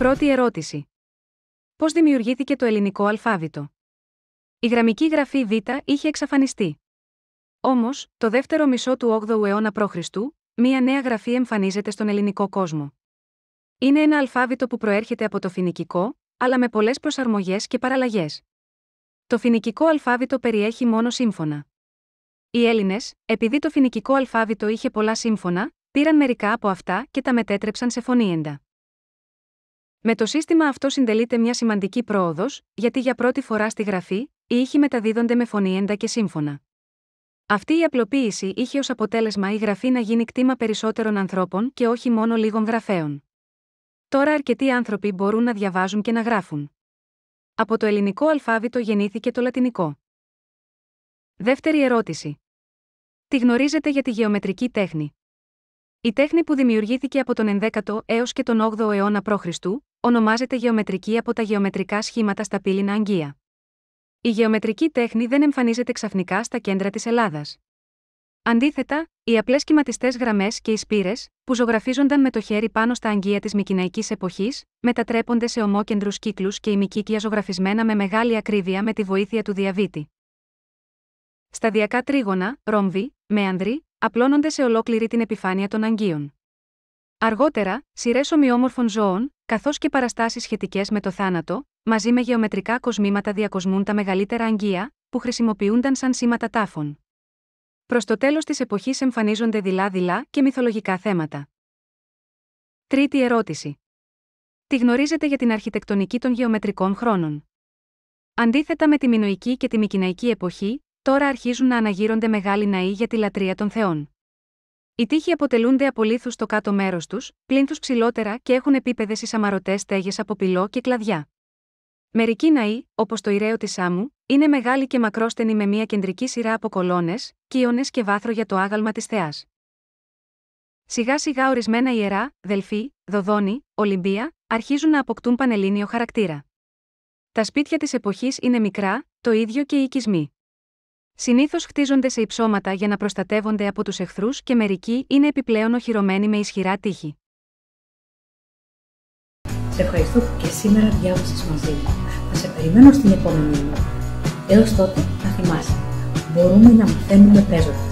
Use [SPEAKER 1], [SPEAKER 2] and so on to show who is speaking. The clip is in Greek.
[SPEAKER 1] Πρώτη ερώτηση. Πώς δημιουργήθηκε το ελληνικό αλφάβητο. Η γραμμική γραφή Β είχε εξαφανιστεί. Όμως, το δεύτερο μισό του 8ου αιώνα π.Χ., μία νέα γραφή εμφανίζεται στον ελληνικό κόσμο. Είναι ένα αλφάβητο που προέρχεται από το φοινικικό, αλλά με πολλές προσαρμογές και παραλλαγές. Το φοινικικό αλφάβητο περιέχει μόνο σύμφωνα. Οι Έλληνες, επειδή το φοινικικό αλφάβητο είχε πολλά σύμφωνα, πήραν μερικά από αυτά και τα μετέτρεψαν σε φωνήεντα. Με το σύστημα αυτό συντελείται μια σημαντική πρόοδος, γιατί για πρώτη φορά στη γραφή, οι ήχοι μεταδίδονται με φωνή έντα και σύμφωνα. Αυτή η απλοποίηση είχε ως αποτέλεσμα η γραφή να γίνει κτήμα περισσότερων ανθρώπων και όχι μόνο λίγων γραφέων. Τώρα αρκετοί άνθρωποι μπορούν να διαβάζουν και να γράφουν. Από το ελληνικό αλφάβητο γεννήθηκε το λατινικό. Δεύτερη ερώτηση. Τι γνωρίζετε για τη γεωμετρική τέχνη. Η τέχνη που δημιουργήθηκε από τον 11ο έως και τον 8ο αιώνα π.Χ ονομάζεται γεωμετρική από τα γεωμετρικά σχήματα στα πύληνα αγγεία. Η γεωμετρική τέχνη δεν εμφανίζεται ξαφνικά στα κέντρα της Ελλάδας. Αντίθετα, οι απλές σχηματιστές γραμμές και οι σπήρες, που ζωγραφίζονταν με το χέρι πάνω στα αγγεία της μικυναϊκή εποχής, μετατρέπονται σε ομόκεντρους κύκλους και ημικύκλια ζωγραφισμένα με μεγάλη ακρίβεια με τη βοήθεια του διαβήτη. Σταδιακά τρίγωνα, ρόμβοι, μέανδροι, απλώνονται σε ολόκληρη την επιφάνεια των αγγείων. Αργότερα, σειρές ομοιόμορφων ζώων, καθώς και παραστάσεις σχετικές με το θάνατο, μαζί με γεωμετρικά κοσμήματα διακοσμούν τα μεγαλύτερα αγγεία, που χρησιμοποιούνταν σαν σήματα τάφων. Προς το τέλος της εποχής εμφανίζονται δειλά-δειλά και μυθολογικά θέματα. Τρίτη ερώτηση. Τι γνωρίζετε για την αρχιτεκτονική των γεωμετρικών χρόνων. Αντίθετα με τη Μινοϊκή και τη Μικυναϊκή εποχή, τώρα αρχίζουν να αναγείρονται μεγάλοι ναοί για τη λατρεία των Θεών. Οι τείχοι αποτελούνται από λίθου στο κάτω μέρος τους, πλήνθου ψηλότερα και έχουν επίπεδες ή σαμαρωτέ στέγες από πυλό και κλαδιά. Μερικοί ναοί, όπως το Ηραίο της Σάμου, είναι μεγάλοι και μακρόστενοι με μια κεντρική σειρά από κολόνες, κύονε και βάθρο για το άγαλμα της Θεάς. Σιγά σιγά ορισμένα ιερά, Δελφοί, Δοδόνη, Ολυμπία, αρχίζουν να αποκτούν πανελλήνιο χαρακτήρα. Τα σπίτια της εποχής είναι μικρά, το ίδιο και οι οικισμοί συνήθως χτίζονται σε υψώματα για να προστατεύονται από τους εχθρούς και μερικοί είναι επιπλέον οχυρωμένοι με ισχυρά τείχη. Σε ευχαριστώ που και σήμερα διάβασες μαζί μου. Θα σε περιμένω στην επόμενη μου. Έως τότε, θα θυμάσαι. Μπορούμε να μαθαίνουμε παίζοντα.